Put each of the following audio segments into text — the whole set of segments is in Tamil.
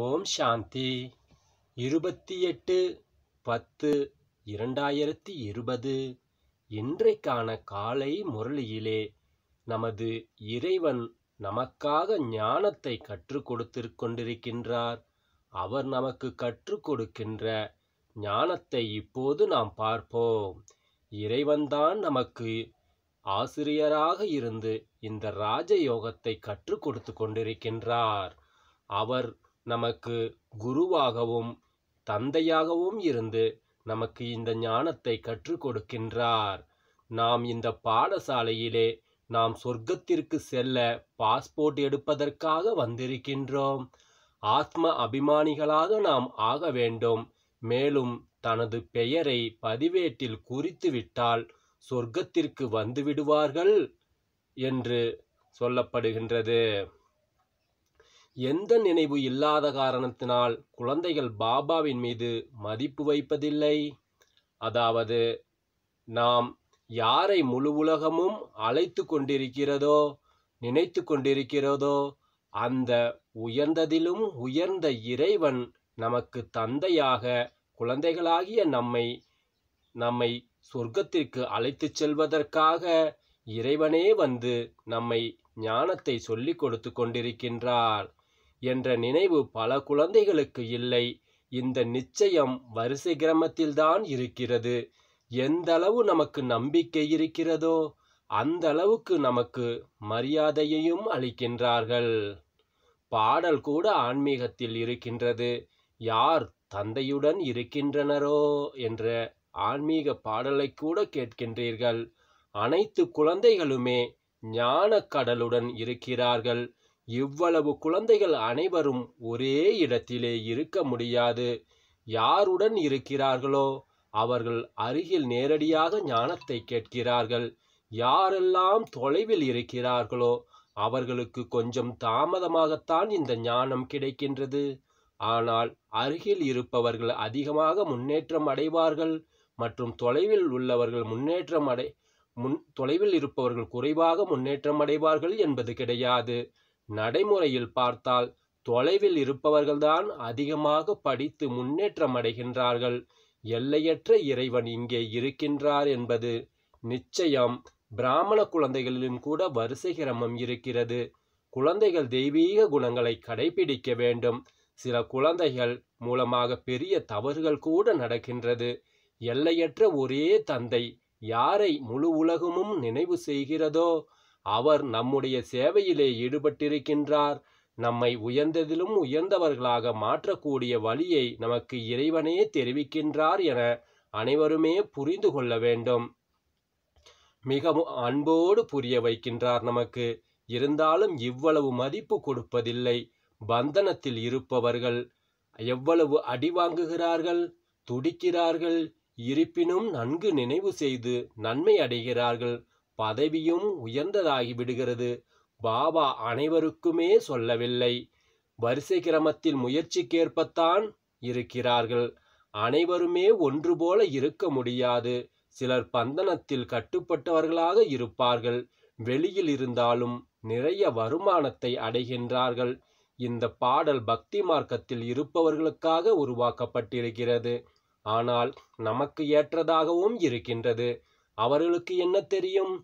ஓம் சாந்தி இருபத்தி எட்டு பத்து இரண்டாயிரத்தி இருபது இன்றைக்கான காலை முரளியிலே நமது இறைவன் நமக்காக ஞானத்தை கற்றுக் கொடுத்திருக்கொண்டிருக்கின்றார் கொண்டிருக்கின்றார் அவர் நமக்கு கற்றுக் கொடுக்கின்ற ஞானத்தை இப்போது நாம் பார்ப்போம் இறைவன்தான் நமக்கு ஆசிரியராக இருந்து இந்த ராஜயோகத்தை கற்றுக் கொடுத்து கொண்டிருக்கின்றார் அவர் நமக்கு குருவாகவும் தந்தையாகவும் இருந்து நமக்கு இந்த ஞானத்தை கற்றுக் கொடுக்கின்றார் நாம் இந்த பாடசாலையிலே நாம் சொர்க்கத்திற்கு செல்ல பாஸ்போர்ட் எடுப்பதற்காக வந்திருக்கின்றோம் ஆத்ம அபிமானிகளாக நாம் ஆக வேண்டும் மேலும் தனது பெயரை பதிவேட்டில் குறித்துவிட்டால் சொர்க்கத்திற்கு வந்துவிடுவார்கள் என்று சொல்லப்படுகின்றது எந்த நினைவு இல்லாத காரணத்தினால் குழந்தைகள் பாபாவின் மீது மதிப்பு வைப்பதில்லை அதாவது நாம் யாரை முழு உலகமும் அழைத்து கொண்டிருக்கிறதோ நினைத்து கொண்டிருக்கிறதோ அந்த உயர்ந்ததிலும் உயர்ந்த இறைவன் நமக்கு தந்தையாக குழந்தைகளாகிய நம்மை நம்மை சொர்க்கத்திற்கு அழைத்துச் செல்வதற்காக இறைவனே வந்து நம்மை ஞானத்தை சொல்லிக் கொடுத்து கொண்டிருக்கின்றார் என்ற நினைவு பல குழந்தைகளுக்கு இல்லை இந்த நிச்சயம் வரிசை கிரமத்தில்தான் இருக்கிறது எந்த அளவு நமக்கு நம்பிக்கை இருக்கிறதோ அந்த அளவுக்கு நமக்கு மரியாதையையும் அளிக்கின்றார்கள் பாடல் கூட ஆன்மீகத்தில் இருக்கின்றது யார் தந்தையுடன் இருக்கின்றனரோ என்ற ஆன்மீக பாடலை கூட கேட்கின்றீர்கள் அனைத்து குழந்தைகளுமே ஞான கடலுடன் இருக்கிறார்கள் இவ்வளவு குழந்தைகள் அனைவரும் ஒரே இடத்திலே இருக்க முடியாது யாருடன் இருக்கிறார்களோ அவர்கள் அருகில் நேரடியாக ஞானத்தை கேட்கிறார்கள் யாரெல்லாம் தொலைவில் இருக்கிறார்களோ அவர்களுக்கு கொஞ்சம் தாமதமாகத்தான் இந்த ஞானம் கிடைக்கின்றது ஆனால் அருகில் இருப்பவர்கள் அதிகமாக முன்னேற்றம் அடைவார்கள் மற்றும் தொலைவில் உள்ளவர்கள் முன்னேற்றம் அடை முன் தொலைவில் இருப்பவர்கள் குறைவாக முன்னேற்றம் அடைவார்கள் என்பது கிடையாது நடைமுறையில் பார்த்தால் தொலைவில் இருப்பவர்கள்தான் அதிகமாக படித்து முன்னேற்றம் அடைகின்றார்கள் எல்லையற்ற இறைவன் இங்கே இருக்கின்றார் என்பது நிச்சயம் பிராமண குழந்தைகளிலும் கூட வரிசை கிரமம் இருக்கிறது குழந்தைகள் தெய்வீக குணங்களை கடைபிடிக்க வேண்டும் சில குழந்தைகள் மூலமாக பெரிய தவறுகள் கூட நடக்கின்றது எல்லையற்ற ஒரே தந்தை யாரை முழு உலகமும் நினைவு செய்கிறதோ அவர் நம்முடைய சேவையிலே ஈடுபட்டிருக்கின்றார் நம்மை உயர்ந்ததிலும் உயர்ந்தவர்களாக மாற்றக்கூடிய வழியை நமக்கு இறைவனே தெரிவிக்கின்றார் என அனைவருமே புரிந்து கொள்ள வேண்டும் மிகவும் அன்போடு புரிய வைக்கின்றார் நமக்கு இருந்தாலும் இவ்வளவு மதிப்பு கொடுப்பதில்லை பந்தனத்தில் இருப்பவர்கள் எவ்வளவு அடி வாங்குகிறார்கள் துடிக்கிறார்கள் இருப்பினும் நன்கு நினைவு செய்து நன்மை அடைகிறார்கள் பதவியும் உயர்ந்ததாகி விடுகிறது பாபா அனைவருக்குமே சொல்லவில்லை வரிசை கிரமத்தில் முயற்சிக்கேற்பத்தான் இருக்கிறார்கள் அனைவருமே ஒன்று போல இருக்க முடியாது சிலர் பந்தனத்தில் கட்டுப்பட்டவர்களாக இருப்பார்கள் வெளியில் இருந்தாலும் நிறைய வருமானத்தை அடைகின்றார்கள் இந்த பாடல் பக்தி மார்க்கத்தில் இருப்பவர்களுக்காக உருவாக்கப்பட்டிருக்கிறது ஆனால் நமக்கு ஏற்றதாகவும் இருக்கின்றது அவர்களுக்கு என்ன தெரியும்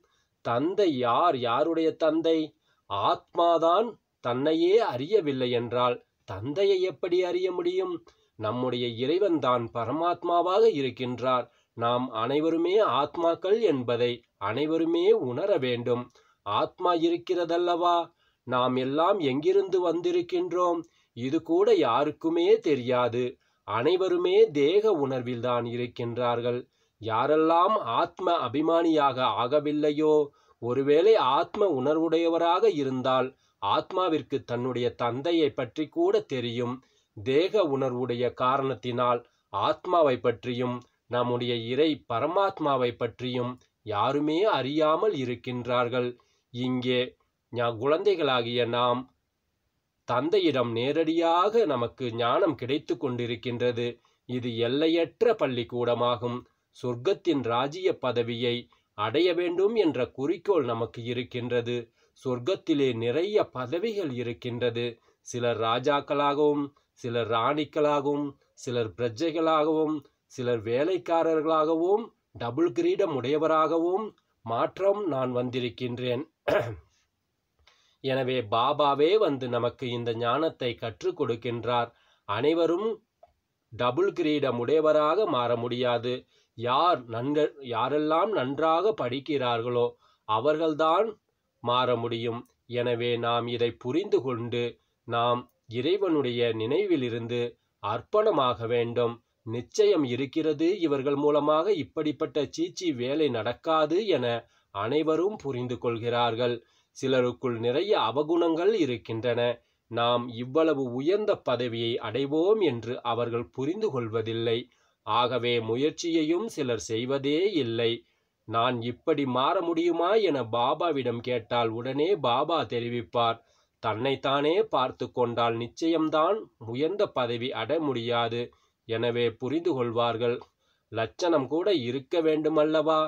தந்தை யார் யாருடைய தந்தை ஆத்மாதான் தன்னையே அறியவில்லை என்றால் தந்தையை எப்படி அறிய முடியும் நம்முடைய இறைவன் தான் பரமாத்மாவாக இருக்கின்றார் நாம் அனைவருமே ஆத்மாக்கள் என்பதை அனைவருமே உணர வேண்டும் ஆத்மா இருக்கிறதல்லவா நாம் எல்லாம் எங்கிருந்து வந்திருக்கின்றோம் இது கூட யாருக்குமே தெரியாது அனைவருமே தேக உணர்வில்தான் இருக்கின்றார்கள் யாரெல்லாம் ஆத்ம அபிமானியாக ஆகவில்லையோ ஒருவேளை ஆத்ம உணர்வுடையவராக இருந்தால் ஆத்மாவிற்கு தன்னுடைய தந்தையை பற்றி கூட தெரியும் தேக உணர்வுடைய காரணத்தினால் ஆத்மாவை பற்றியும் நம்முடைய இறை பரமாத்மாவை பற்றியும் யாருமே அறியாமல் இருக்கின்றார்கள் இங்கே குழந்தைகளாகிய நாம் தந்தையிடம் நேரடியாக நமக்கு ஞானம் கிடைத்து கொண்டிருக்கின்றது இது எல்லையற்ற பள்ளிக்கூடமாகும் சொர்க்கத்தின் ராஜ்ய பதவியை அடைய வேண்டும் என்ற குறிக்கோள் நமக்கு இருக்கின்றது சொர்க்கத்திலே நிறைய பதவிகள் இருக்கின்றது சிலர் ராஜாக்களாகவும் சிலர் ராணிக்களாகவும் சிலர் பிரஜைகளாகவும் சிலர் வேலைக்காரர்களாகவும் டபுள் கிரீடம் உடையவராகவும் மாற்றம் நான் வந்திருக்கின்றேன் எனவே பாபாவே வந்து நமக்கு இந்த ஞானத்தை கற்றுக் கொடுக்கின்றார் அனைவரும் டபுள் கிரீடம் உடையவராக மாற முடியாது யார் நன்க யாரெல்லாம் நன்றாக படிக்கிறார்களோ அவர்கள்தான் மாற முடியும் எனவே நாம் இதை புரிந்து கொண்டு நாம் இறைவனுடைய நினைவிலிருந்து அர்ப்பணமாக வேண்டும் நிச்சயம் இருக்கிறது இவர்கள் மூலமாக இப்படிப்பட்ட சீச்சி வேலை நடக்காது என அனைவரும் புரிந்து கொள்கிறார்கள் சிலருக்குள் நிறைய அவகுணங்கள் இருக்கின்றன நாம் இவ்வளவு உயர்ந்த பதவியை அடைவோம் என்று அவர்கள் புரிந்து கொள்வதில்லை ஆகவே முயற்சியையும் சிலர் செய்வதே இல்லை நான் இப்படி மாற முடியுமா என பாபாவிடம் கேட்டால் உடனே பாபா தெரிவிப்பார் தன்னைத்தானே பார்த்து கொண்டால் நிச்சயம்தான் உயர்ந்த பதவி அட முடியாது எனவே புரிந்து கொள்வார்கள் லட்சணம் கூட இருக்க வேண்டுமல்லவா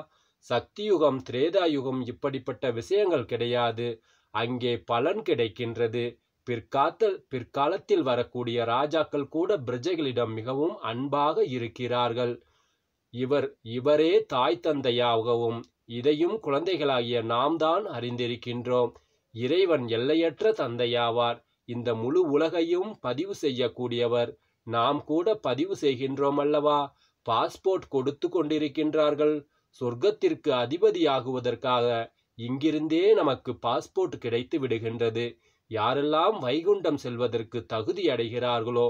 சக்தியுகம் திரேதாயுகம் இப்படிப்பட்ட விஷயங்கள் கிடையாது அங்கே பலன் கிடைக்கின்றது பிற்காத்தல் பிற்காலத்தில் வரக்கூடிய ராஜாக்கள் கூட பிரஜைகளிடம் மிகவும் அன்பாக இருக்கிறார்கள் இவர் இவரே தாய் தந்தையாகவும் இதையும் குழந்தைகளாகிய நாம் தான் அறிந்திருக்கின்றோம் இறைவன் எல்லையற்ற தந்தையாவார் இந்த முழு உலகையும் பதிவு செய்யக்கூடியவர் நாம் கூட பதிவு செய்கின்றோம் அல்லவா பாஸ்போர்ட் கொடுத்து கொண்டிருக்கின்றார்கள் சொர்க்கத்திற்கு அதிபதியாகுவதற்காக இங்கிருந்தே நமக்கு பாஸ்போர்ட் கிடைத்து விடுகின்றது யாரெல்லாம் வைகுண்டம் செல்வதற்கு தகுதி அடைகிறார்களோ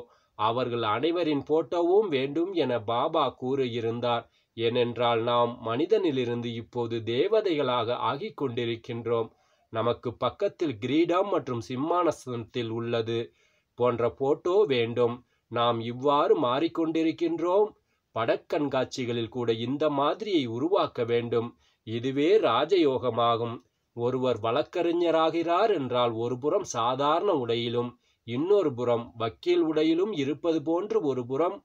அவர்கள் அனைவரின் போட்டோவும் வேண்டும் என பாபா கூறியிருந்தார் ஏனென்றால் நாம் மனிதனிலிருந்து இப்போது தேவதைகளாக ஆகிக் கொண்டிருக்கின்றோம் நமக்கு பக்கத்தில் கிரீடம் மற்றும் சிம்மானசனத்தில் உள்ளது போன்ற போட்டோ வேண்டும் நாம் இவ்வாறு மாறிக்கொண்டிருக்கின்றோம் படக்கண்காட்சிகளில் கூட இந்த மாதிரியை உருவாக்க வேண்டும் இதுவே ராஜயோகமாகும் ஒருவர் வழக்கறிஞராகிறார் என்றால் ஒருபுறம் சாதாரண உடையிலும் இன்னொரு புறம் வக்கீல் உடையிலும் இருப்பது போன்று ஒரு புறம்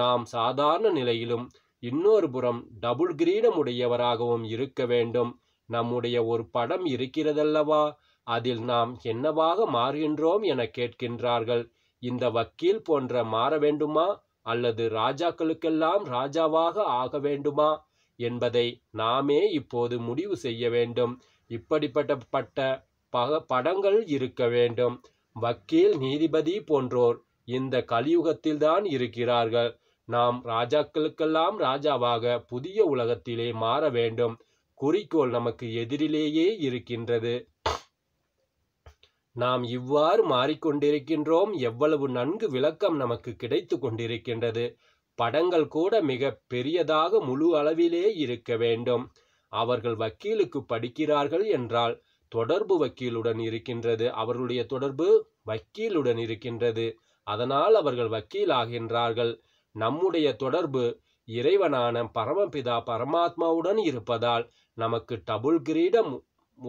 நாம் சாதாரண நிலையிலும் இன்னொரு புறம் டபுள் கிரீடம் உடையவராகவும் இருக்க வேண்டும் நம்முடைய ஒரு படம் இருக்கிறதல்லவா அதில் நாம் என்னவாக மாறுகின்றோம் என கேட்கின்றார்கள் இந்த வக்கீல் போன்ற மாற வேண்டுமா அல்லது ராஜாக்களுக்கெல்லாம் ராஜாவாக ஆக வேண்டுமா என்பதை நாமே இப்போது முடிவு செய்ய வேண்டும் இப்படிப்பட்ட பட்ட பக படங்கள் இருக்க வேண்டும் வக்கீல் நீதிபதி போன்றோர் இந்த கலியுகத்தில்தான் இருக்கிறார்கள் நாம் ராஜாக்களுக்கெல்லாம் ராஜாவாக புதிய உலகத்திலே மாற வேண்டும் குறிக்கோள் நமக்கு எதிரிலேயே இருக்கின்றது நாம் இவ்வாறு மாறிக்கொண்டிருக்கின்றோம் எவ்வளவு நன்கு விளக்கம் நமக்கு கிடைத்து கொண்டிருக்கின்றது படங்கள் கூட மிக பெரியதாக முழு அளவிலே இருக்க வேண்டும் அவர்கள் வக்கீலுக்கு படிக்கிறார்கள் என்றால் தொடர்பு வக்கீலுடன் இருக்கின்றது அவர்களுடைய தொடர்பு வக்கீலுடன் இருக்கின்றது அதனால் அவர்கள் வக்கீலாகின்றார்கள் நம்முடைய தொடர்பு இறைவனான பரமபிதா பரமாத்மாவுடன் இருப்பதால் நமக்கு டபுள் கிரீடம்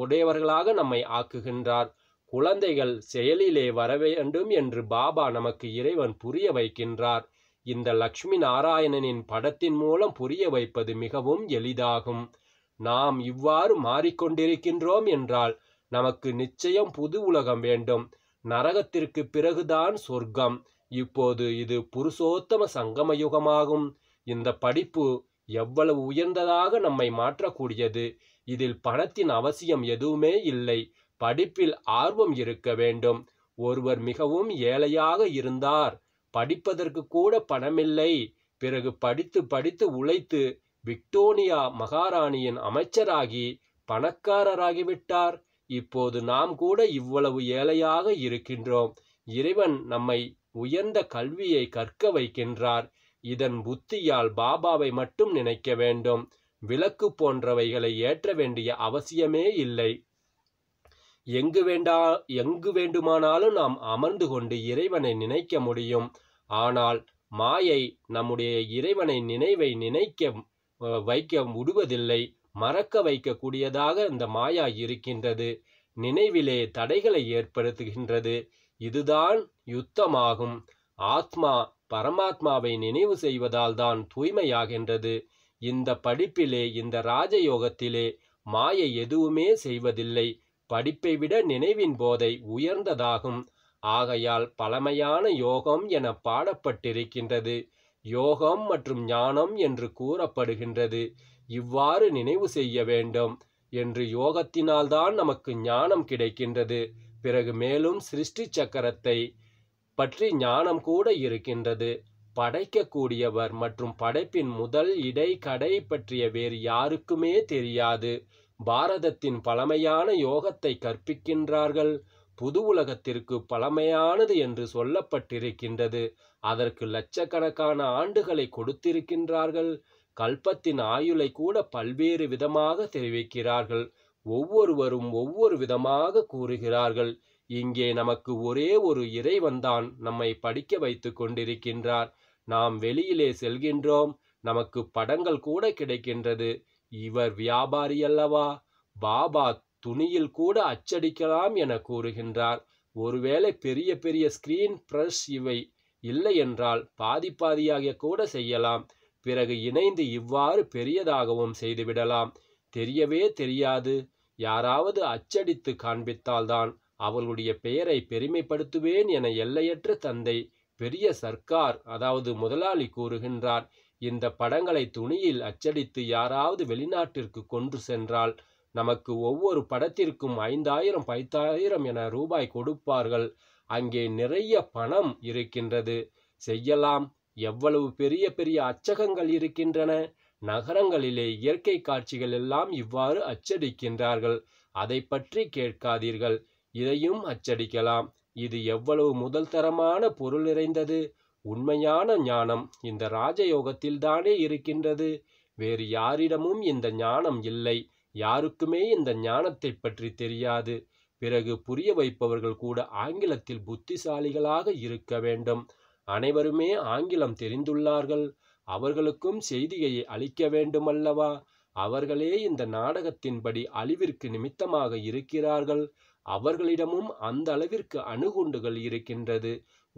உடையவர்களாக நம்மை ஆக்குகின்றார் குழந்தைகள் செயலிலே வர வேண்டும் என்று பாபா நமக்கு இறைவன் புரிய வைக்கின்றார் இந்த லக்ஷ்மி நாராயணனின் படத்தின் மூலம் புரிய வைப்பது மிகவும் எளிதாகும் நாம் இவ்வாறு மாறிக்கொண்டிருக்கின்றோம் என்றால் நமக்கு நிச்சயம் புது உலகம் வேண்டும் நரகத்திற்கு பிறகுதான் சொர்க்கம் இப்போது இது புருஷோத்தம சங்கம யுகமாகும் இந்த படிப்பு எவ்வளவு உயர்ந்ததாக நம்மை மாற்றக்கூடியது இதில் பணத்தின் அவசியம் எதுவுமே இல்லை படிப்பில் ஆர்வம் இருக்க வேண்டும் ஒருவர் மிகவும் ஏழையாக இருந்தார் படிப்பதற்கு கூட பணமில்லை பிறகு படித்து படித்து உழைத்து விக்டோனியா மகாராணியின் அமைச்சராகி பணக்காரராகிவிட்டார் இப்போது நாம் கூட இவ்வளவு ஏழையாக இருக்கின்றோம் இறைவன் நம்மை உயர்ந்த கல்வியை கற்க வைக்கின்றார் இதன் புத்தியால் பாபாவை மட்டும் நினைக்க வேண்டும் விளக்கு போன்றவைகளை ஏற்ற வேண்டிய அவசியமே இல்லை எங்கு வேண்டா எங்கு வேண்டுமானாலும் நாம் அமர்ந்து கொண்டு இறைவனை நினைக்க முடியும் ஆனால் மாயை நம்முடைய இறைவனை நினைவை நினைக்க வைக்க விடுவதில்லை மறக்க வைக்கக்கூடியதாக இந்த மாயா இருக்கின்றது நினைவிலே தடைகளை ஏற்படுத்துகின்றது இதுதான் யுத்தமாகும் ஆத்மா பரமாத்மாவை நினைவு செய்வதால் தான் தூய்மையாகின்றது இந்த படிப்பிலே இந்த ராஜயோகத்திலே மாயை எதுவுமே செய்வதில்லை படிப்பை விட நினைவின் போதை உயர்ந்ததாகும் ஆகையால் பழமையான யோகம் என பாடப்பட்டிருக்கின்றது யோகம் மற்றும் ஞானம் என்று கூறப்படுகின்றது இவ்வாறு நினைவு செய்ய வேண்டும் என்று யோகத்தினால்தான் நமக்கு ஞானம் கிடைக்கின்றது பிறகு மேலும் சிருஷ்டி சக்கரத்தை பற்றி ஞானம் கூட இருக்கின்றது படைக்கக்கூடியவர் மற்றும் படைப்பின் முதல் இடை கடை பற்றிய வேறு யாருக்குமே தெரியாது பாரதத்தின் பழமையான யோகத்தை கற்பிக்கின்றார்கள் புது உலகத்திற்கு பழமையானது என்று சொல்லப்பட்டிருக்கின்றது அதற்கு லட்சக்கணக்கான ஆண்டுகளை கொடுத்திருக்கின்றார்கள் கல்பத்தின் ஆயுளை கூட பல்வேறு விதமாக தெரிவிக்கிறார்கள் ஒவ்வொருவரும் ஒவ்வொரு விதமாக கூறுகிறார்கள் இங்கே நமக்கு ஒரே ஒரு இறைவன்தான் நம்மை படிக்க வைத்து கொண்டிருக்கின்றார் நாம் வெளியிலே செல்கின்றோம் நமக்கு படங்கள் கூட கிடைக்கின்றது இவர் வியாபாரி அல்லவா பாபா துணியில் கூட அச்சடிக்கலாம் என கூறுகின்றார் ஒருவேளை பெரிய பெரிய ஸ்கிரீன் பிரஷ் இவை இல்லை என்றால் பாதி பாதியாக கூட செய்யலாம் பிறகு இணைந்து இவ்வாறு பெரியதாகவும் செய்துவிடலாம் தெரியவே தெரியாது யாராவது அச்சடித்து காண்பித்தால்தான் அவளுடைய பெயரை பெருமைப்படுத்துவேன் என எல்லையற்ற தந்தை பெரிய சர்க்கார் அதாவது முதலாளி கூறுகின்றார் இந்த படங்களை துணியில் அச்சடித்து யாராவது வெளிநாட்டிற்கு கொன்று சென்றால் நமக்கு ஒவ்வொரு படத்திற்கும் ஐந்தாயிரம் பத்தாயிரம் என ரூபாய் கொடுப்பார்கள் அங்கே நிறைய பணம் இருக்கின்றது செய்யலாம் எவ்வளவு பெரிய பெரிய அச்சகங்கள் இருக்கின்றன நகரங்களிலே இயற்கை காட்சிகள் எல்லாம் இவ்வாறு அச்சடிக்கின்றார்கள் அதை பற்றி கேட்காதீர்கள் இதையும் அச்சடிக்கலாம் இது எவ்வளவு முதல் தரமான பொருள் நிறைந்தது உண்மையான ஞானம் இந்த ராஜயோகத்தில்தானே இருக்கின்றது வேறு யாரிடமும் இந்த ஞானம் இல்லை யாருக்குமே இந்த ஞானத்தை பற்றி தெரியாது பிறகு புரிய வைப்பவர்கள் கூட ஆங்கிலத்தில் புத்திசாலிகளாக இருக்க வேண்டும் அனைவருமே ஆங்கிலம் தெரிந்துள்ளார்கள் அவர்களுக்கும் செய்தியை அளிக்க வேண்டுமல்லவா அவர்களே இந்த நாடகத்தின்படி அழிவிற்கு நிமித்தமாக இருக்கிறார்கள் அவர்களிடமும் அந்த அளவிற்கு அணுகுண்டுகள் இருக்கின்றது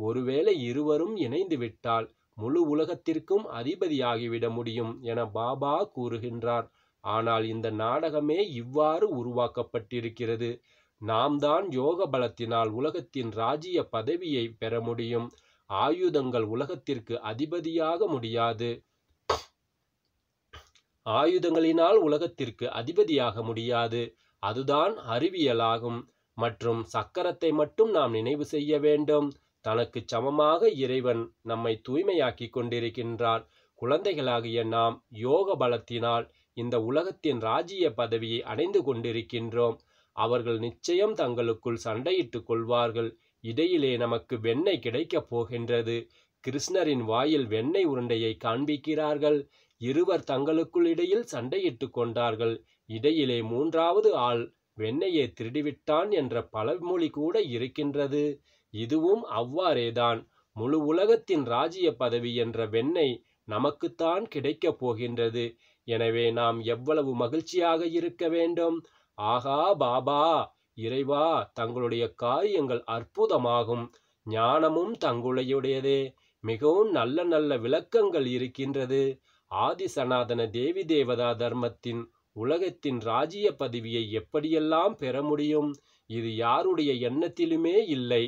ஒருவேளை இருவரும் இணைந்து விட்டால் முழு உலகத்திற்கும் அதிபதியாகிவிட முடியும் என பாபா கூறுகின்றார் ஆனால் இந்த நாடகமே இவ்வாறு உருவாக்கப்பட்டிருக்கிறது நாம் தான் யோக பலத்தினால் உலகத்தின் ராஜ்ய பதவியை பெற முடியும் ஆயுதங்கள் உலகத்திற்கு அதிபதியாக முடியாது ஆயுதங்களினால் உலகத்திற்கு அதிபதியாக முடியாது அதுதான் அறிவியலாகும் மற்றும் சக்கரத்தை மட்டும் நாம் நினைவு செய்ய வேண்டும் தனக்கு சமமாக இறைவன் நம்மை தூய்மையாக்கி கொண்டிருக்கின்றார் குழந்தைகளாகிய நாம் யோக பலத்தினால் இந்த உலகத்தின் ராஜ்ய பதவியை அடைந்து கொண்டிருக்கின்றோம் அவர்கள் நிச்சயம் தங்களுக்குள் சண்டையிட்டுக் கொள்வார்கள் இடையிலே நமக்கு வெண்ணெய் கிடைக்கப் போகின்றது கிருஷ்ணரின் வாயில் வெண்ணெய் உருண்டையை காண்பிக்கிறார்கள் இருவர் தங்களுக்குள் இடையில் சண்டையிட்டு கொண்டார்கள் இடையிலே மூன்றாவது ஆள் வெண்ணெயை திருடிவிட்டான் என்ற பழமொழி கூட இருக்கின்றது இதுவும் அவ்வாறேதான் முழு உலகத்தின் ராஜ்ய பதவி என்ற வெண்ணெய் நமக்குத்தான் கிடைக்கப் போகின்றது எனவே நாம் எவ்வளவு மகிழ்ச்சியாக இருக்க வேண்டும் ஆகா பாபா இறைவா தங்களுடைய காரியங்கள் அற்புதமாகும் ஞானமும் தங்களுடையதே மிகவும் நல்ல நல்ல விளக்கங்கள் இருக்கின்றது ஆதி தேவி தேவதா தர்மத்தின் உலகத்தின் ராஜ்ய பதவியை எப்படியெல்லாம் பெற முடியும் இது யாருடைய எண்ணத்திலுமே இல்லை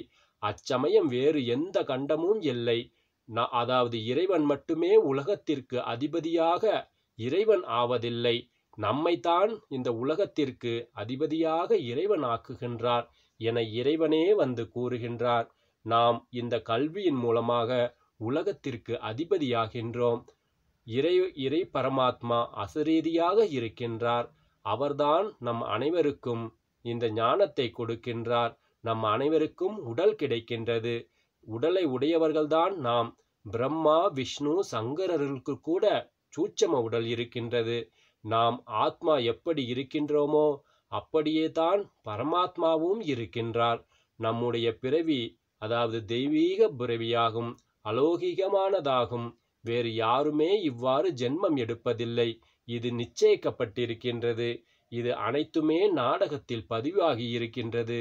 அச்சமயம் வேறு எந்த கண்டமும் இல்லை அதாவது இறைவன் மட்டுமே உலகத்திற்கு அதிபதியாக இறைவன் ஆவதில்லை நம்மைத்தான் இந்த உலகத்திற்கு அதிபதியாக இறைவன் ஆக்குகின்றார் என இறைவனே வந்து கூறுகின்றார் நாம் இந்த கல்வியின் மூலமாக உலகத்திற்கு அதிபதியாகின்றோம் இறை இறை பரமாத்மா அசரீதியாக இருக்கின்றார் அவர்தான் நம் அனைவருக்கும் இந்த ஞானத்தை கொடுக்கின்றார் நம் அனைவருக்கும் உடல் கிடைக்கின்றது உடலை உடையவர்கள்தான் நாம் பிரம்மா விஷ்ணு சங்கரர்களுக்கு கூட சூட்சம உடல் இருக்கின்றது நாம் ஆத்மா எப்படி இருக்கின்றோமோ அப்படியே தான் பரமாத்மாவும் இருக்கின்றார் நம்முடைய பிறவி அதாவது தெய்வீக பிறவியாகும் அலோகிகமானதாகும் வேறு யாருமே இவ்வாறு ஜென்மம் எடுப்பதில்லை இது நிச்சயிக்கப்பட்டிருக்கின்றது இது அனைத்துமே நாடகத்தில் பதிவாகி இருக்கின்றது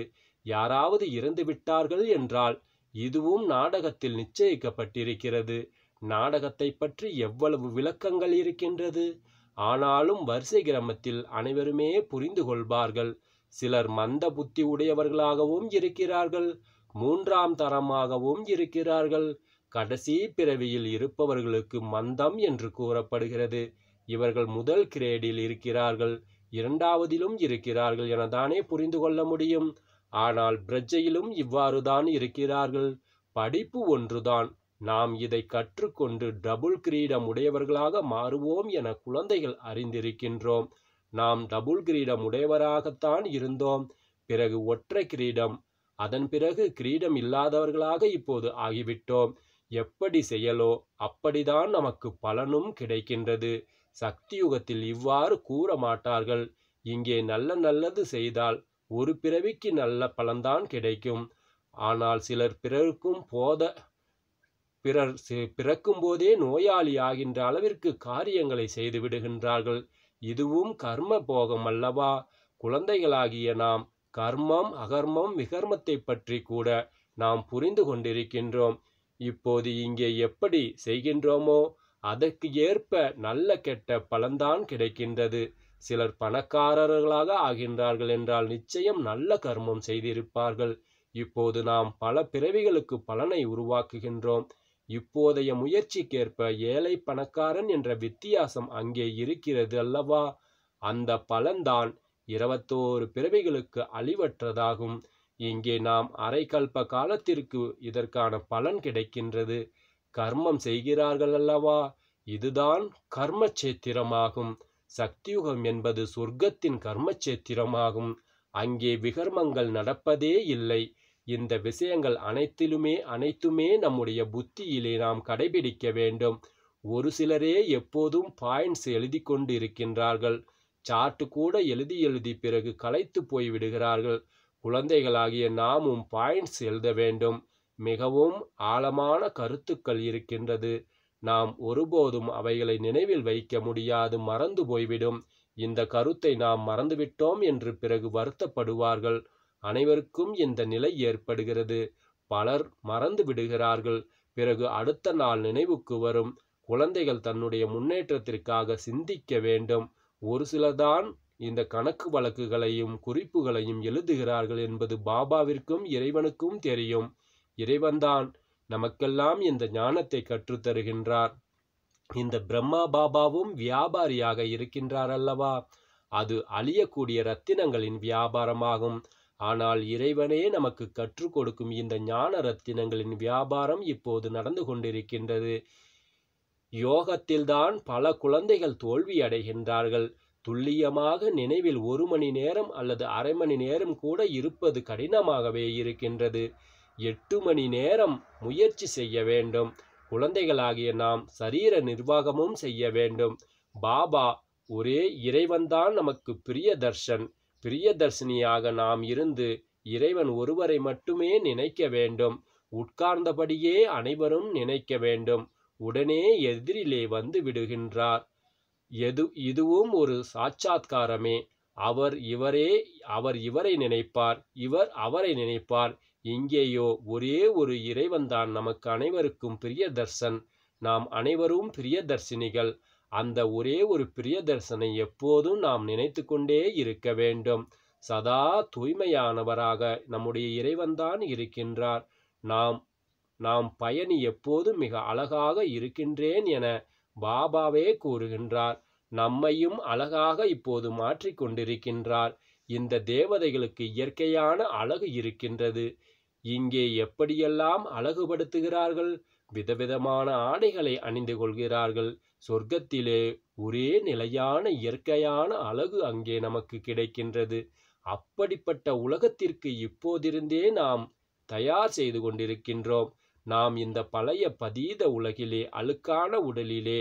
யாராவது இறந்து விட்டார்கள் என்றால் இதுவும் நாடகத்தில் நிச்சயிக்கப்பட்டிருக்கிறது நாடகத்தை பற்றி எவ்வளவு விளக்கங்கள் இருக்கின்றது ஆனாலும் வரிசை கிராமத்தில் அனைவருமே புரிந்து கொள்வார்கள் சிலர் மந்த புத்தி உடையவர்களாகவும் இருக்கிறார்கள் மூன்றாம் தரமாகவும் இருக்கிறார்கள் கடைசி பிறவியில் இருப்பவர்களுக்கு மந்தம் என்று கூறப்படுகிறது இவர்கள் முதல் கிரேடில் இருக்கிறார்கள் இரண்டாவதிலும் இருக்கிறார்கள் என தானே புரிந்து கொள்ள முடியும் ஆனால் பிரஜையிலும் இவ்வாறுதான் இருக்கிறார்கள் படிப்பு ஒன்றுதான் நாம் இதை கற்றுக்கொண்டு டபுள் கிரீடம் உடையவர்களாக மாறுவோம் என குழந்தைகள் அறிந்திருக்கின்றோம் நாம் டபுள் கிரீடம் உடையவராகத்தான் இருந்தோம் பிறகு ஒற்றை கிரீடம் அதன் பிறகு கிரீடம் இல்லாதவர்களாக இப்போது ஆகிவிட்டோம் எப்படி செயலோ அப்படிதான் நமக்கு பலனும் கிடைக்கின்றது சக்தியுகத்தில் இவ்வாறு கூற மாட்டார்கள் இங்கே நல்ல நல்லது செய்தால் ஒரு பிறவிக்கு நல்ல பலன்தான் கிடைக்கும் ஆனால் சிலர் பிறருக்கும் போத பிறர் பிறக்கும்போதே நோயாளி ஆகின்ற அளவிற்கு காரியங்களை செய்து விடுகின்றார்கள் இதுவும் கர்ம போகம் அல்லவா குழந்தைகளாகிய நாம் கர்மம் அகர்மம் விகர்மத்தை பற்றி கூட நாம் புரிந்து கொண்டிருக்கின்றோம் இப்போது இங்கே எப்படி செய்கின்றோமோ அதற்கு ஏற்ப நல்ல கெட்ட பலன்தான் கிடைக்கின்றது சிலர் பணக்காரர்களாக ஆகின்றார்கள் என்றால் நிச்சயம் நல்ல கர்மம் செய்திருப்பார்கள் இப்போது நாம் பல பிறவிகளுக்கு பலனை உருவாக்குகின்றோம் இப்போதைய முயற்சிக்கேற்ப ஏழை பணக்காரன் என்ற வித்தியாசம் அங்கே இருக்கிறது அல்லவா அந்த பலன்தான் இருபத்தோரு பிறவிகளுக்கு அழிவற்றதாகும் இங்கே நாம் அரைக்கல்ப காலத்திற்கு இதற்கான பலன் கிடைக்கின்றது கர்மம் செய்கிறார்கள் அல்லவா இதுதான் கர்மச்சேத்திரமாகும் சக்தியுகம் என்பது சொர்க்கத்தின் கர்மச்சேத்திரமாகும் அங்கே விகர்மங்கள் நடப்பதே இல்லை இந்த விஷயங்கள் அனைத்திலுமே அனைத்துமே நம்முடைய புத்தியிலே நாம் கடைபிடிக்க வேண்டும் ஒரு சிலரே எப்போதும் பாயிண்ட்ஸ் எழுதி கொண்டு இருக்கின்றார்கள் சார்ட்டு கூட எழுதி எழுதி பிறகு கலைத்து போய்விடுகிறார்கள் குழந்தைகளாகிய நாமும் பாயிண்ட்ஸ் எழுத வேண்டும் மிகவும் ஆழமான கருத்துக்கள் இருக்கின்றது நாம் ஒருபோதும் அவைகளை நினைவில் வைக்க முடியாது மறந்து போய்விடும் இந்த கருத்தை நாம் மறந்துவிட்டோம் என்று பிறகு வருத்தப்படுவார்கள் அனைவருக்கும் இந்த நிலை ஏற்படுகிறது பலர் மறந்து விடுகிறார்கள் பிறகு அடுத்த நாள் நினைவுக்கு வரும் குழந்தைகள் தன்னுடைய முன்னேற்றத்திற்காக சிந்திக்க வேண்டும் ஒரு சிலர்தான் இந்த கணக்கு வழக்குகளையும் குறிப்புகளையும் எழுதுகிறார்கள் என்பது பாபாவிற்கும் இறைவனுக்கும் தெரியும் இறைவன்தான் நமக்கெல்லாம் இந்த ஞானத்தை கற்றுத்தருகின்றார் இந்த பிரம்மா பாபாவும் வியாபாரியாக இருக்கின்றார் அல்லவா அது அழியக்கூடிய ரத்தினங்களின் வியாபாரமாகும் ஆனால் இறைவனே நமக்கு கற்றுக் கொடுக்கும் இந்த ஞான ரத்தினங்களின் வியாபாரம் இப்போது நடந்து கொண்டிருக்கின்றது யோகத்தில்தான் பல குழந்தைகள் தோல்வி அடைகின்றார்கள் துல்லியமாக நினைவில் ஒரு மணி நேரம் அல்லது அரை மணி நேரம் கூட இருப்பது கடினமாகவே இருக்கின்றது எட்டு மணி நேரம் முயற்சி செய்ய வேண்டும் குழந்தைகளாகிய நாம் சரீர நிர்வாகமும் செய்ய வேண்டும் பாபா ஒரே இறைவன்தான் நமக்கு பிரிய தர்ஷன் பிரியதர்சினியாக நாம் இருந்து இறைவன் ஒருவரை மட்டுமே நினைக்க வேண்டும் உட்கார்ந்தபடியே அனைவரும் நினைக்க வேண்டும் உடனே எதிரிலே வந்து விடுகின்றார் எது இதுவும் ஒரு சாட்சாத்காரமே அவர் இவரே அவர் இவரை நினைப்பார் இவர் அவரை நினைப்பார் இங்கேயோ ஒரே ஒரு இறைவன்தான் நமக்கு அனைவருக்கும் பிரியதர்சன் நாம் அனைவரும் பிரியதர்சினிகள் அந்த ஒரே ஒரு பிரியதர்சனை எப்போதும் நாம் நினைத்து கொண்டே இருக்க வேண்டும் சதா தூய்மையானவராக நம்முடைய இறைவன்தான் இருக்கின்றார் நாம் நாம் பயணி எப்போதும் மிக அழகாக இருக்கின்றேன் என பாபாவே கூறுகின்றார் நம்மையும் அழகாக இப்போது மாற்றிக்கொண்டிருக்கின்றார் இந்த தேவதைகளுக்கு இயற்கையான அழகு இருக்கின்றது இங்கே எப்படியெல்லாம் அழகுபடுத்துகிறார்கள் விதவிதமான ஆடைகளை அணிந்து கொள்கிறார்கள் சொர்க்கத்திலே ஒரே நிலையான இயற்கையான அழகு அங்கே நமக்கு கிடைக்கின்றது அப்படிப்பட்ட உலகத்திற்கு இப்போதிருந்தே நாம் தயார் செய்து கொண்டிருக்கின்றோம் நாம் இந்த பழைய பதீத உலகிலே அழுக்கான உடலிலே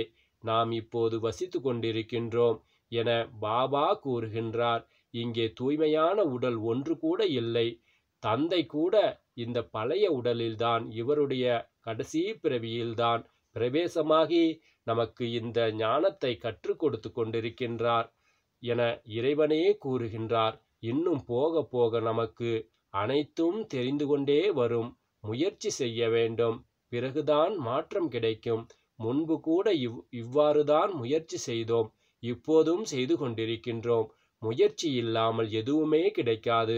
நாம் இப்போது வசித்து கொண்டிருக்கின்றோம் என பாபா கூறுகின்றார் இங்கே தூய்மையான உடல் ஒன்று கூட இல்லை தந்தை கூட இந்த பழைய உடலில்தான் இவருடைய கடைசி பிறவியில்தான் பிரவேசமாகி நமக்கு இந்த ஞானத்தை கற்றுக் கொடுத்து கொண்டிருக்கின்றார் என இறைவனே கூறுகின்றார் இன்னும் போக போக நமக்கு அனைத்தும் தெரிந்து கொண்டே வரும் முயற்சி செய்ய வேண்டும் பிறகுதான் மாற்றம் கிடைக்கும் முன்பு கூட இவ் இவ்வாறுதான் முயற்சி செய்தோம் இப்போதும் செய்து கொண்டிருக்கின்றோம் முயற்சி இல்லாமல் எதுவுமே கிடைக்காது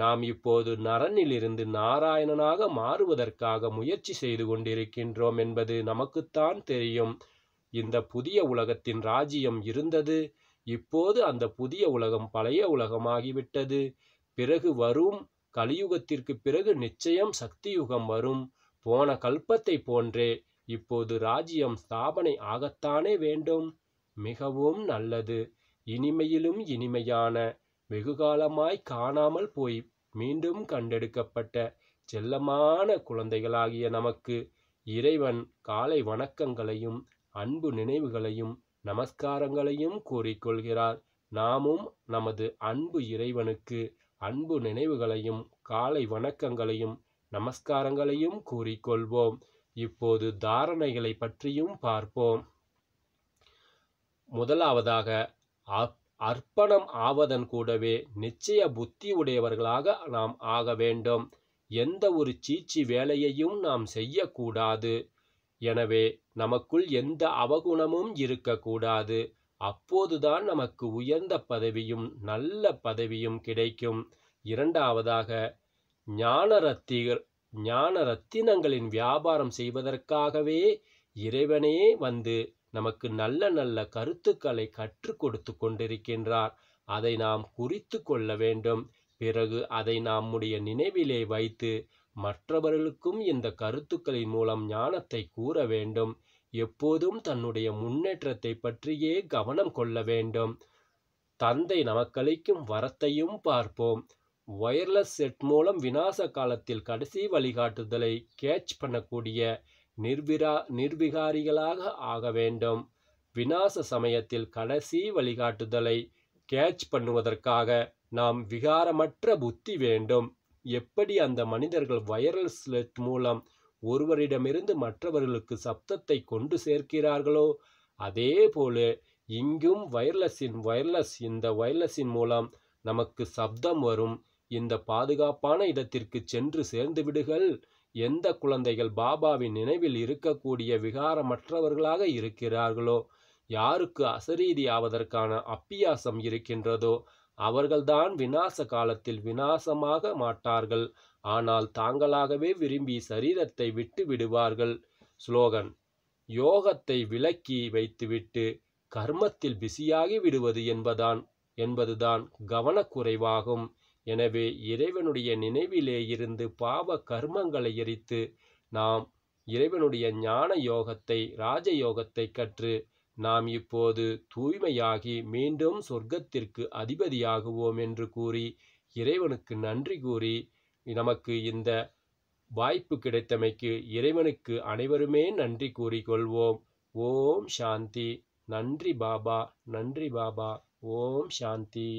நாம் இப்போது நரனிலிருந்து நாராயணனாக மாறுவதற்காக முயற்சி செய்து கொண்டிருக்கின்றோம் என்பது நமக்குத்தான் தெரியும் இந்த புதிய உலகத்தின் ராஜ்யம் இருந்தது இப்போது அந்த புதிய உலகம் பழைய உலகமாகிவிட்டது பிறகு வரும் கலியுகத்திற்கு பிறகு நிச்சயம் சக்தி யுகம் வரும் போன கல்பத்தை போன்றே இப்போது ராஜ்யம் ஸ்தாபனை ஆகத்தானே வேண்டும் மிகவும் நல்லது இனிமையிலும் இனிமையான வெகுகாலமாய் காணாமல் போய் மீண்டும் கண்டெடுக்கப்பட்ட செல்லமான குழந்தைகளாகிய நமக்கு இறைவன் காலை வணக்கங்களையும் அன்பு நினைவுகளையும் நமஸ்காரங்களையும் கூறிக்கொள்கிறார் நாமும் நமது அன்பு இறைவனுக்கு அன்பு நினைவுகளையும் காலை வணக்கங்களையும் நமஸ்காரங்களையும் கூறிக்கொள்வோம் இப்போது தாரணைகளை பற்றியும் பார்ப்போம் முதலாவதாக அர்ப்பணம் ஆவதன் கூடவே நிச்சய புத்தி உடையவர்களாக நாம் ஆக வேண்டும் எந்த ஒரு சீச்சி வேலையையும் நாம் செய்யக்கூடாது எனவே நமக்குள் எந்த அவகுணமும் இருக்கக்கூடாது அப்போதுதான் நமக்கு உயர்ந்த பதவியும் நல்ல பதவியும் கிடைக்கும் இரண்டாவதாக ஞானரத்திகள் ஞான ரத்தினங்களின் வியாபாரம் செய்வதற்காகவே இறைவனே வந்து நமக்கு நல்ல நல்ல கருத்துக்களை கற்றுக் கொடுத்து கொண்டிருக்கின்றார் அதை நாம் குறித்து கொள்ள வேண்டும் பிறகு அதை நம்முடைய நினைவிலே வைத்து மற்றவர்களுக்கும் இந்த கருத்துக்களின் மூலம் ஞானத்தை கூற வேண்டும் எப்போதும் தன்னுடைய முன்னேற்றத்தை பற்றியே கவனம் கொள்ள வேண்டும் தந்தை நமக்களிக்கும் வரத்தையும் பார்ப்போம் ஒயர்லெஸ் செட் மூலம் விநாச காலத்தில் கடைசி வழிகாட்டுதலை கேட்ச் பண்ணக்கூடிய நிர்விரா நிர்விகாரிகளாக ஆக வேண்டும் விநாச சமயத்தில் கடைசி வழிகாட்டுதலை கேட்ச் பண்ணுவதற்காக நாம் விகாரமற்ற புத்தி வேண்டும் எப்படி அந்த மனிதர்கள் வைரல் ஸ்லெட் மூலம் ஒருவரிடமிருந்து மற்றவர்களுக்கு சப்தத்தை கொண்டு சேர்க்கிறார்களோ அதே போல இங்கும் வயர்லெஸ்ஸின் வயர்லெஸ் இந்த வயர்லெஸ்ஸின் மூலம் நமக்கு சப்தம் வரும் இந்த பாதுகாப்பான இடத்திற்கு சென்று சேர்ந்து விடுகள் எந்த குழந்தைகள் பாபாவின் நினைவில் இருக்கக்கூடிய விகாரமற்றவர்களாக இருக்கிறார்களோ யாருக்கு அசரீதியாவதற்கான அப்பியாசம் இருக்கின்றதோ அவர்கள்தான் விநாச காலத்தில் விநாசமாக மாட்டார்கள் ஆனால் தாங்களாகவே விரும்பி சரீரத்தை விட்டு விடுவார்கள் ஸ்லோகன் யோகத்தை விலக்கி வைத்துவிட்டு கர்மத்தில் பிஸியாகி விடுவது என்பதான் என்பதுதான் கவனக்குறைவாகும் எனவே இறைவனுடைய நினைவிலே இருந்து பாவ கர்மங்களை எரித்து நாம் இறைவனுடைய ஞான யோகத்தை ராஜயோகத்தை கற்று நாம் இப்போது தூய்மையாகி மீண்டும் சொர்க்கத்திற்கு அதிபதியாகுவோம் என்று கூறி இறைவனுக்கு நன்றி கூறி நமக்கு இந்த வாய்ப்பு கிடைத்தமைக்கு இறைவனுக்கு அனைவருமே நன்றி கூறிக்கொள்வோம் ஓம் சாந்தி நன்றி பாபா நன்றி பாபா ஓம் சாந்தி